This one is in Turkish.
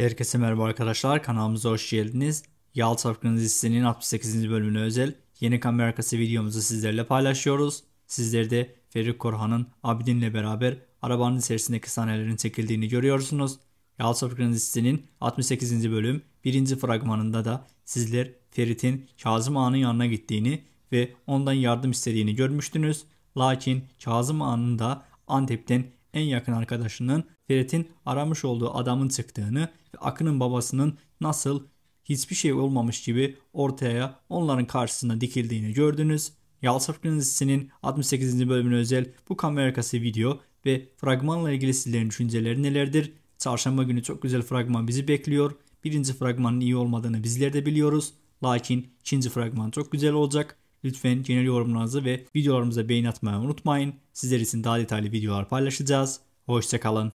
Herkese merhaba arkadaşlar kanalımıza hoş geldiniz. Yalçı Afgan dizisinin 68. bölümüne özel yeni kamera arkası videomuzu sizlerle paylaşıyoruz. Sizler de Ferik Korhan'ın Abidin'le beraber arabanın içerisindeki sahnelerin çekildiğini görüyorsunuz. Yalçı Afgan dizisinin 68. bölüm 1. fragmanında da sizler Ferit'in Kazım Ağa'nın yanına gittiğini ve ondan yardım istediğini görmüştünüz. Lakin Kazım Ağa'nın da Antep'ten en yakın arkadaşının Ferit'in aramış olduğu adamın çıktığını ve Akın'ın babasının nasıl hiçbir şey olmamış gibi ortaya onların karşısına dikildiğini gördünüz. Yalçın dizisinin 68. bölümüne özel bu kamera video ve fragmanla ilgili sizlerin düşünceleri nelerdir? Çarşamba günü çok güzel fragman bizi bekliyor. Birinci fragmanın iyi olmadığını bizler de biliyoruz. Lakin ikinci fragman çok güzel olacak. Lütfen genel yorumlarınızı ve videolarımıza beğeni atmayı unutmayın. Sizler için daha detaylı videolar paylaşacağız. Hoşçakalın.